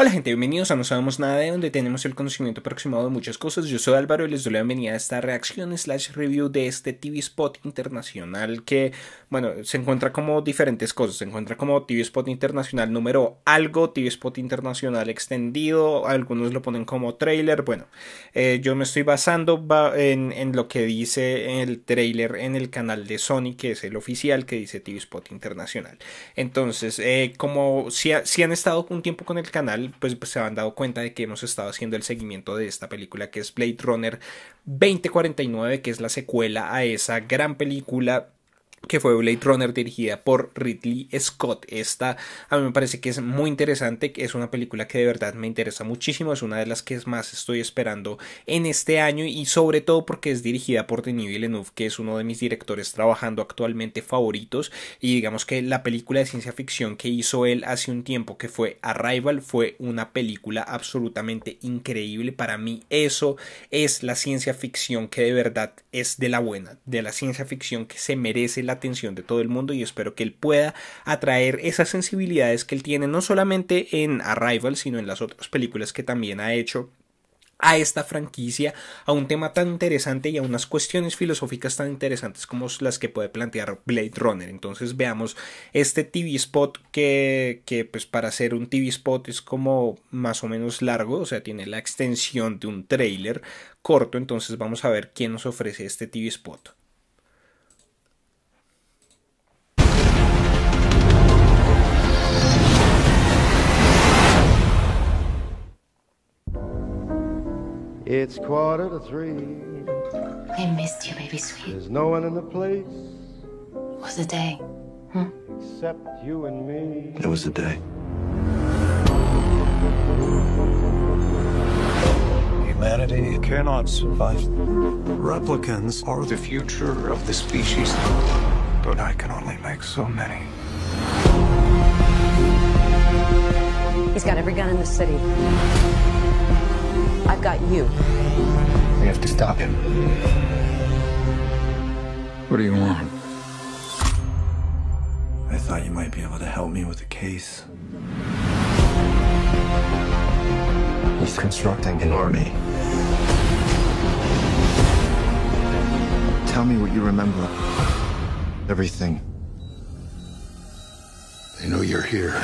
Hola gente, bienvenidos a No Sabemos Nada de donde tenemos el conocimiento aproximado de muchas cosas. Yo soy Álvaro y les doy la bienvenida a esta reacción slash review de este TV Spot internacional que, bueno, se encuentra como diferentes cosas. Se encuentra como TV Spot internacional número algo, TV Spot internacional extendido, algunos lo ponen como trailer. Bueno, eh, yo me estoy basando en, lo que dice el trailer en el canal de Sony, que es el oficial que dice TV Spot internacional. Entonces, eh, como si, si han estado un tiempo con el canal, pues, pues, se han dado cuenta de que hemos estado haciendo el seguimiento de esta película que es Blade Runner 2049, que es la secuela a esa gran película que fue Blade Runner dirigida por Ridley Scott. Esta a mí me parece que es muy interesante, es una película que de verdad me interesa muchísimo, es una de las que más estoy esperando en este año y sobre todo porque es dirigida por Denis Villeneuve, que es uno de mis directores trabajando actualmente favoritos y digamos que la película de ciencia ficción que hizo él hace un tiempo que fue Arrival fue una película absolutamente increíble. Para mí eso es la ciencia ficción que de verdad es de la buena, de la ciencia ficción que se merece la atención de todo el mundo y espero que él pueda atraer esas sensibilidades que él tiene no solamente en Arrival, sino en las otras películas que también ha hecho a esta franquicia, a un tema tan interesante y a unas cuestiones filosóficas tan interesantes como las que puede plantear Blade Runner. Entonces veamos este TV spot que, pues para ser un TV spot es como más o menos largo, o sea, tiene la extensión de un trailer corto, entonces vamos a ver quién nos ofrece este TV spot. It's quarter to three. I missed you, baby sweet. There's no one in the place. It was a day, hmm? Except you and me. It was a day. Humanity cannot survive. Replicants are the future of the species, but I can only make so many. He's got every gun in the city. I've got you. We have to stop him. What do you want? I thought you might be able to help me with the case. He's constructing an army. Tell me what you remember. Everything. They know you're here.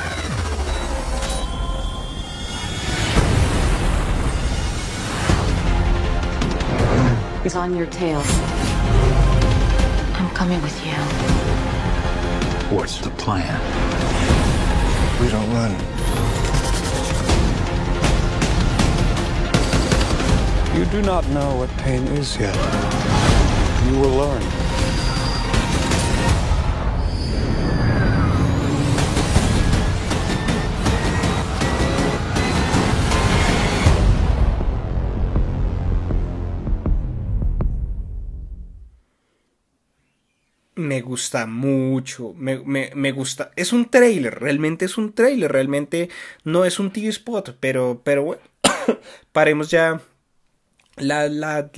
is on your tail. I'm coming with you. What's the plan? We don't run. You do not know what pain is yet. You will learn. me gusta mucho, me, gusta, es un trailer, realmente es un trailer, realmente no es un TV spot, pero, pero bueno, paremos ya la,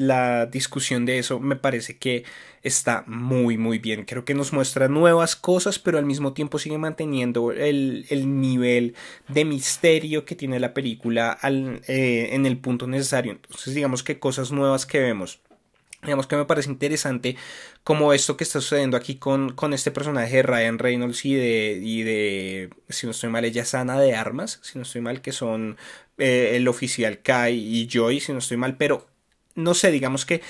discusión de eso, me parece que está muy, muy bien, creo que nos muestra nuevas cosas, pero al mismo tiempo sigue manteniendo el, nivel de misterio que tiene la película al, eh, en el punto necesario, entonces digamos que cosas nuevas que vemos Digamos que me parece interesante como esto que está sucediendo aquí con, con este personaje de Ryan Reynolds y de, y de, si no estoy mal, ella sana de armas, si no estoy mal, que son eh, el oficial Kai y Joy, si no estoy mal, pero no sé, digamos que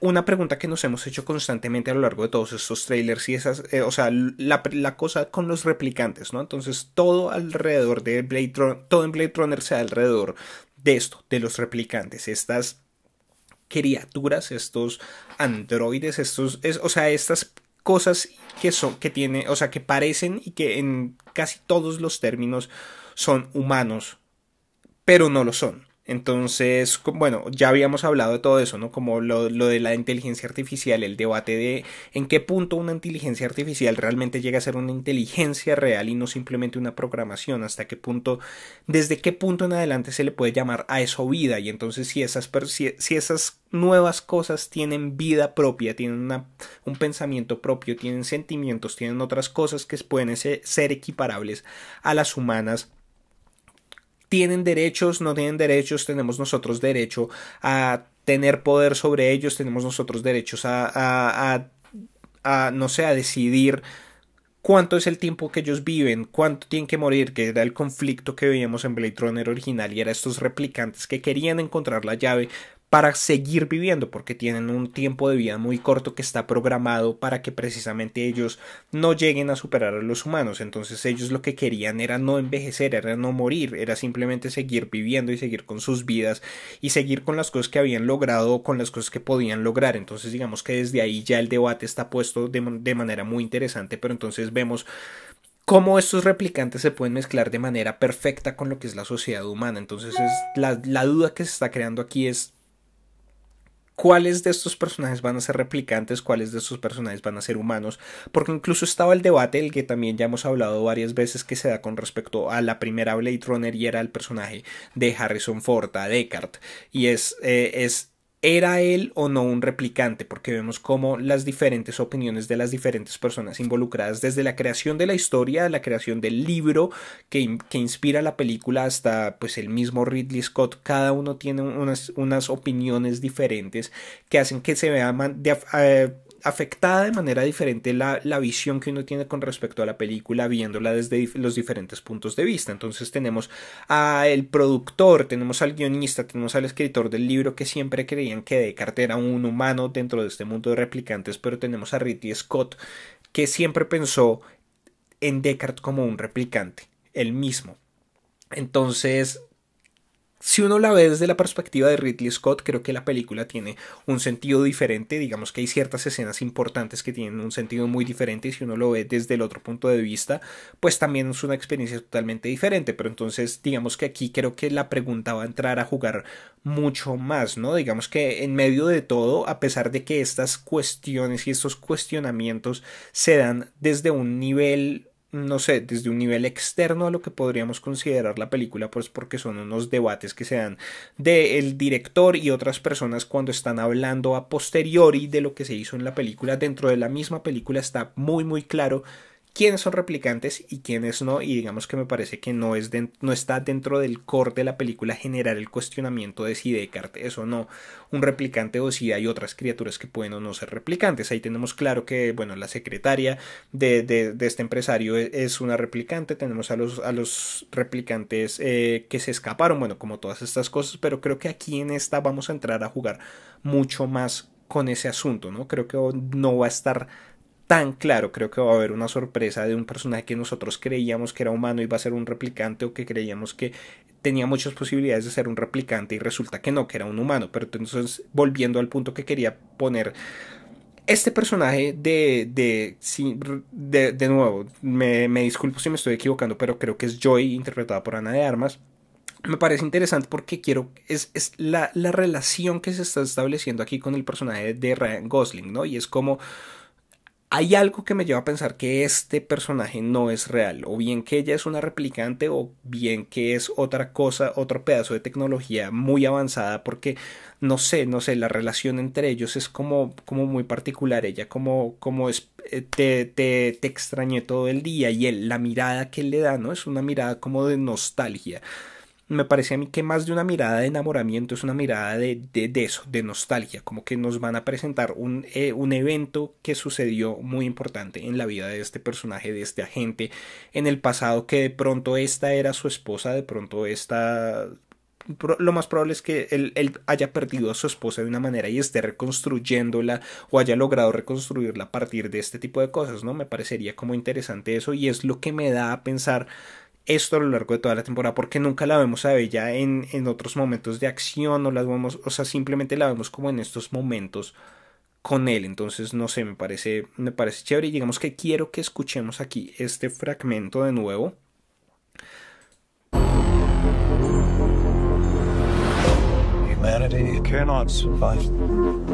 una pregunta que nos hemos hecho constantemente a lo largo de todos estos trailers y esas, eh, o sea, la, cosa con los replicantes, ¿no? Entonces todo alrededor de Blade Runner, todo en Blade Runner sea alrededor de esto, de los replicantes, estas criaturas, estos androides, estos, o sea, estas cosas que son, que tiene, o sea, que parecen y que en casi todos los términos son humanos, pero no lo son. Entonces, bueno, ya habíamos hablado de todo eso, ¿no? Como lo, lo, de la inteligencia artificial, el debate de en qué punto una inteligencia artificial realmente llega a ser una inteligencia real y no simplemente una programación, hasta qué punto, desde qué punto en adelante se le puede llamar a eso vida y entonces si esas, si, esas nuevas cosas tienen vida propia, tienen un pensamiento propio, tienen sentimientos, tienen otras cosas que pueden ser equiparables a las humanas tienen derechos, no tienen derechos, tenemos nosotros derecho a tener poder sobre ellos, tenemos nosotros derechos a, a, a, no sé, a decidir cuánto es el tiempo que ellos viven, cuánto tienen que morir, que era el conflicto que veíamos en Blade Runner original y era estos replicantes que querían encontrar la llave, para seguir viviendo, porque tienen un tiempo de vida muy corto que está programado para que precisamente ellos no lleguen a superar a los humanos. Entonces ellos lo que querían era no envejecer, era no morir, era simplemente seguir viviendo y seguir con sus vidas y seguir con las cosas que habían logrado con las cosas que podían lograr. Entonces digamos que desde ahí ya el debate está puesto de, manera muy interesante, pero entonces vemos cómo estos replicantes se pueden mezclar de manera perfecta con lo que es la sociedad humana. Entonces es la duda que se está creando aquí es cuáles de estos personajes van a ser replicantes, cuáles de estos personajes van a ser humanos, porque incluso estaba el debate, el que también ya hemos hablado varias veces, que se da con respecto a la primera Blade Runner y era el personaje de Harrison Ford, a Deckard, y es, eh, es ¿Era él o no un replicante? Porque vemos cómo las diferentes opiniones de las diferentes personas involucradas, desde la creación de la historia, la creación del libro que, inspira la película hasta pues el mismo Ridley Scott, cada uno tiene unas, unas opiniones diferentes que hacen que se vea afectada de manera diferente la, visión que uno tiene con respecto a la película, viéndola desde los diferentes puntos de vista. Entonces tenemos al productor, tenemos al guionista, tenemos al escritor del libro que siempre creían que Descartes era un humano dentro de este mundo de replicantes, pero tenemos a Ridley Scott que siempre pensó en Descartes como un replicante, el mismo. Entonces si uno la ve desde la perspectiva de Ridley Scott, creo que la película tiene un sentido diferente, digamos que hay ciertas escenas importantes que tienen un sentido muy diferente y si uno lo ve desde el otro punto de vista, pues también es una experiencia totalmente diferente, pero entonces digamos que aquí creo que la pregunta va a entrar a jugar mucho más, ¿no? Digamos que en medio de todo, a pesar de que estas cuestiones y estos cuestionamientos se dan desde un nivel no sé, desde un nivel externo a lo que podríamos considerar la película, pues porque son unos debates que se dan del director y otras personas cuando están hablando a posteriori de lo que se hizo en la película. Dentro de la misma película está muy, muy claro quiénes son replicantes y quiénes no, y digamos que me parece que no, es no está dentro del core de la película generar el cuestionamiento de si Descartes es o no un replicante o si hay otras criaturas que pueden o no ser replicantes. Ahí tenemos claro que, bueno, la secretaria de, de, este empresario e-, es, una replicante, tenemos a los, a los replicantes eh, que se escaparon, bueno, como todas estas cosas, pero creo que aquí en esta vamos a entrar a jugar mucho más con ese asunto, ¿no? Creo que no va a estar tan claro. Creo que va a haber una sorpresa de un personaje que nosotros creíamos que era humano y va a ser un replicante o que creíamos que tenía muchas posibilidades de ser un replicante y resulta que no, que era un humano. Pero entonces, volviendo al punto que quería poner, este personaje de, de, de, nuevo, me, disculpo si me estoy equivocando, pero creo que es Joy, interpretada por Ana de Armas me parece interesante porque quiero, es, es la, la, relación que se está estableciendo aquí con el personaje de Ryan Gosling, ¿no? Y es como, hay algo que me lleva a pensar que este personaje no es real, o bien que ella es una replicante, o bien que es otra cosa, otro pedazo de tecnología muy avanzada, porque no sé, no sé, la relación entre ellos es como, como muy particular, ella como, como eh, te, te, te extrañé todo el día, y él, la mirada que le da, ¿no? Es una mirada como de nostalgia me parece a mí que más de una mirada de enamoramiento es una mirada de, de, de eso, de nostalgia, como que nos van a presentar un, eh, un, evento que sucedió muy importante en la vida de este personaje, de este agente en el pasado, que de pronto esta era su esposa, de pronto esta... Lo más probable es que él, él haya perdido a su esposa de una manera y esté reconstruyéndola o haya logrado reconstruirla a partir de este tipo de cosas, ¿no? Me parecería como interesante eso y es lo que me da a pensar esto a lo largo de toda la temporada porque nunca la vemos a ella en, otros momentos de acción o las vemos, o sea, simplemente la vemos como en estos momentos con él. Entonces, no sé, me parece, me parece chévere y digamos que quiero que escuchemos aquí este fragmento de nuevo. Humanity cannot survive.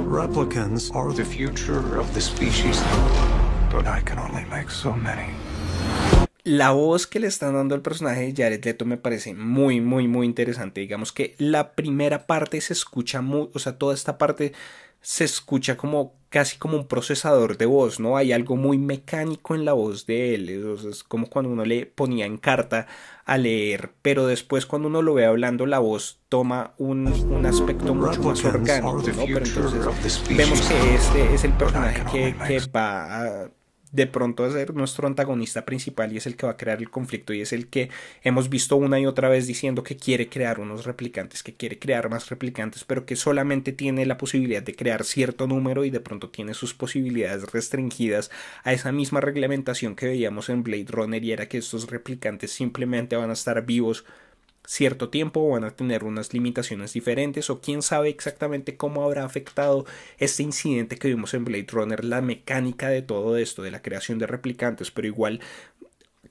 Replicants are the future of the species, but I can only make so many la voz que le están dando al personaje de Jared Leto me parece muy, muy, muy interesante. Digamos que la primera parte se escucha muy, o sea, toda esta parte se escucha como casi como un procesador de voz, ¿no? Hay algo muy mecánico en la voz de él, es como cuando uno le ponía en carta a leer, pero después cuando uno lo ve hablando la voz toma un, aspecto mucho más orgánico, Pero entonces vemos que este es el personaje que, que va de pronto va a ser nuestro antagonista principal y es el que va a crear el conflicto y es el que hemos visto una y otra vez diciendo que quiere crear unos replicantes, que quiere crear más replicantes, pero que solamente tiene la posibilidad de crear cierto número y de pronto tiene sus posibilidades restringidas a esa misma reglamentación que veíamos en Blade Runner y era que estos replicantes simplemente van a estar vivos cierto tiempo van a tener unas limitaciones diferentes o quién sabe exactamente cómo habrá afectado este incidente que vimos en Blade Runner la mecánica de todo esto, de la creación de replicantes, pero igual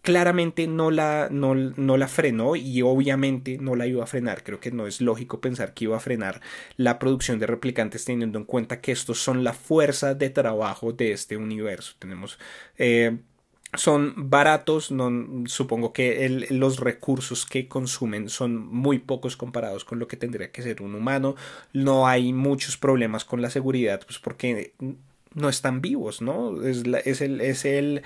claramente no la, no, la frenó y obviamente no la iba a frenar. Creo que no es lógico pensar que iba a frenar la producción de replicantes teniendo en cuenta que estos son la fuerza de trabajo de este universo. Tenemos eh, son baratos, no, supongo que los recursos que consumen son muy pocos comparados con lo que tendría que ser un humano, no hay muchos problemas con la seguridad, pues porque no están vivos, ¿no? Es, es, el,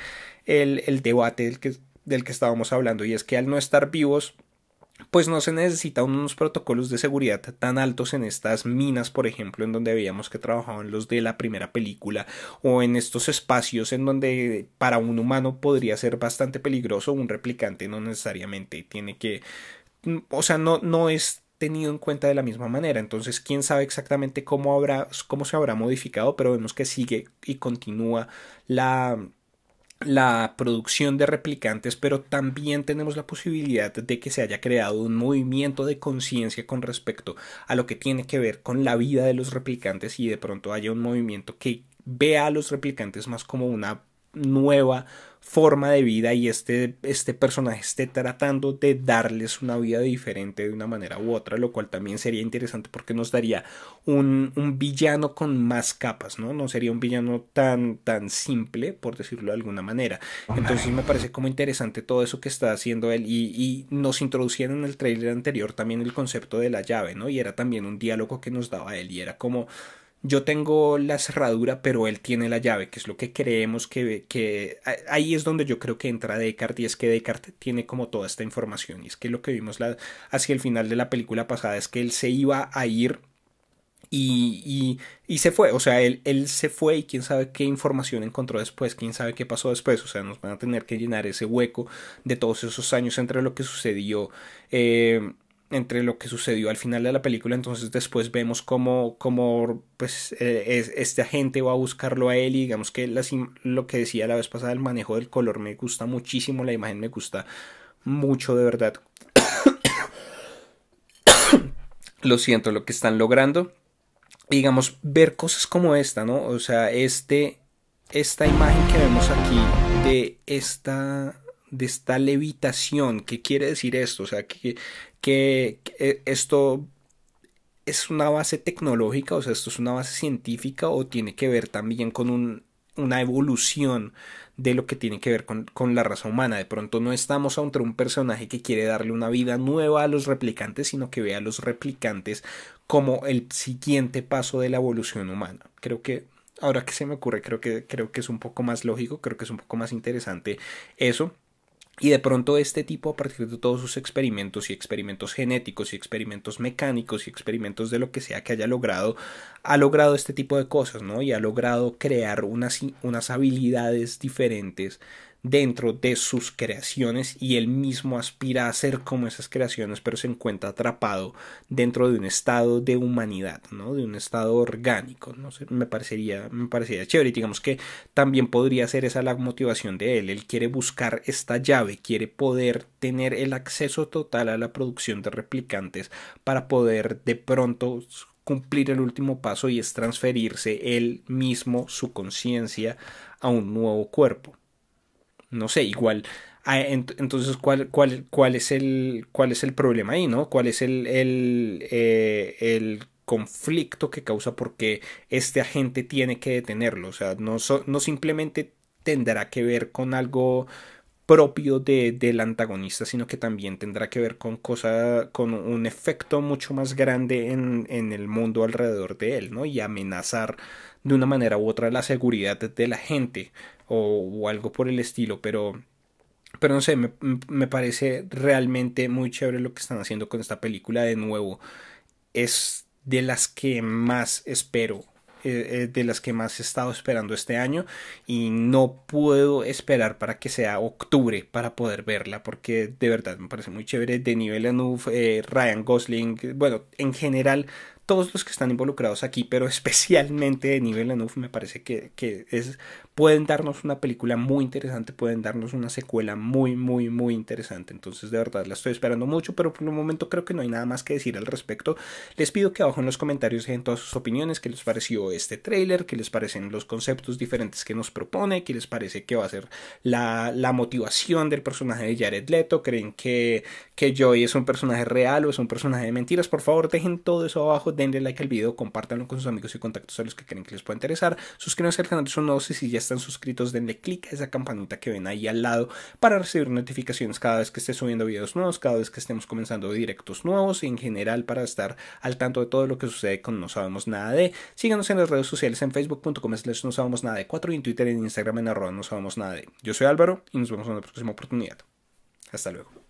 debate del que estábamos hablando y es que al no estar vivos pues no se necesitan unos protocolos de seguridad tan altos en estas minas, por ejemplo, en donde veíamos que trabajaban los de la primera película, o en estos espacios en donde para un humano podría ser bastante peligroso, un replicante no necesariamente tiene que, o sea, no, no es tenido en cuenta de la misma manera. Entonces, quién sabe exactamente cómo habrá, cómo se habrá modificado, pero vemos que sigue y continúa la la producción de replicantes, pero también tenemos la posibilidad de que se haya creado un movimiento de conciencia con respecto a lo que tiene que ver con la vida de los replicantes y de pronto haya un movimiento que vea a los replicantes más como una nueva forma de vida y este, este personaje esté tratando de darles una vida diferente de una manera u otra, lo cual también sería interesante porque nos daría un, un villano con más capas, ¿no? No sería un villano tan, tan simple, por decirlo de alguna manera. Entonces me parece como interesante todo eso que está haciendo él y, y nos introducían en el trailer anterior también el concepto de la llave, ¿no? Y era también un diálogo que nos daba él y era como yo tengo la cerradura, pero él tiene la llave, que es lo que creemos que, que, ahí es donde yo creo que entra Descartes y es que Descartes tiene como toda esta información y es que lo que vimos hacia el final de la película pasada es que él se iba a ir y, y, se fue, o sea, él, él se fue y quién sabe qué información encontró después, quién sabe qué pasó después, o sea, nos van a tener que llenar ese hueco de todos esos años entre lo que sucedió. Eh, entre lo que sucedió al final de la película. Entonces después vemos cómo, cómo pues, e, e, este agente va a buscarlo a él y digamos que lo que decía la vez pasada, el manejo del color me gusta muchísimo, la imagen me gusta mucho de verdad. lo siento, lo que están logrando. digamos, ver cosas como esta, ¿no? O sea, este, esta imagen que vemos aquí de esta de esta levitación. ¿Qué quiere decir esto? O sea, que que eh, esto es una base tecnológica, o sea, esto es una base científica o tiene que ver también con una evolución de lo que tiene que ver con, la raza humana. De pronto no estamos ante un personaje que quiere darle una vida nueva a los replicantes, sino que ve a los replicantes como el siguiente paso de la evolución humana. Creo que ahora que se me ocurre, creo que, creo que es un poco más lógico, creo que es un poco más interesante eso. Y de pronto este tipo, a partir de todos sus experimentos y experimentos genéticos y experimentos mecánicos y experimentos de lo que sea que haya logrado, ha logrado este tipo de cosas, ¿no? Y ha logrado crear unas, unas habilidades diferentes dentro de sus creaciones y él mismo aspira a ser como esas creaciones, pero se encuentra atrapado dentro de un estado de humanidad, ¿no? De un estado orgánico, me parecería, me parecería chévere. Digamos que también podría ser esa la motivación de él. Él quiere buscar esta llave, quiere poder tener el acceso total a la producción de replicantes para poder de pronto cumplir el último paso y es transferirse él mismo, su conciencia, a un nuevo cuerpo no sé, igual. Ah, entonces, ¿cuál, cuál, cuál, es, el, cuál es el problema ahí, no? ¿Cuál es el, el, eh, el conflicto que causa porque este agente tiene que detenerlo? O sea, no, no simplemente tendrá que ver con algo propio de, del antagonista, sino que también tendrá que ver con cosa, con un efecto mucho más grande en, en, el mundo alrededor de él, ¿no? Y amenazar de una manera u otra la seguridad de la gente o, algo por el estilo, pero, pero no sé, me, parece realmente muy chévere lo que están haciendo con esta película de nuevo. Es de las que más espero, eh, eh, de las que más he estado esperando este año y no puedo esperar para que sea octubre para poder verla porque de verdad me parece muy chévere. De nivel eh, Ryan Gosling, bueno, en general todos los que están involucrados aquí, pero especialmente de nivel Anouf, me parece que, que es pueden darnos una película muy interesante, pueden darnos una secuela muy, muy, muy interesante. Entonces, de verdad, la estoy esperando mucho, pero por el momento creo que no hay nada más que decir al respecto. Les pido que abajo en los comentarios dejen todas sus opiniones, qué les pareció este tráiler, qué les parecen los conceptos diferentes que nos propone, qué les parece que va a ser la, motivación del personaje de Jared Leto, creen que, que Joy es un personaje real o es un personaje de mentiras. Por favor, dejen todo eso abajo, denle like al video, compártanlo con sus amigos y contactos a los que creen que les pueda interesar. Suscríbanse al canal, son nuevos y si ya están suscritos denle click a esa campanita que ven ahí al lado para recibir notificaciones cada vez que esté subiendo videos nuevos, cada vez que estemos comenzando directos nuevos y en general para estar al tanto de todo lo que sucede con No Sabemos Nada de. Síganos en las redes sociales en facebook.com les no sabemos nada de 4 y en Twitter en Instagram en arroba no sabemos nada de. Yo soy Álvaro y nos vemos en la próxima oportunidad. Hasta luego.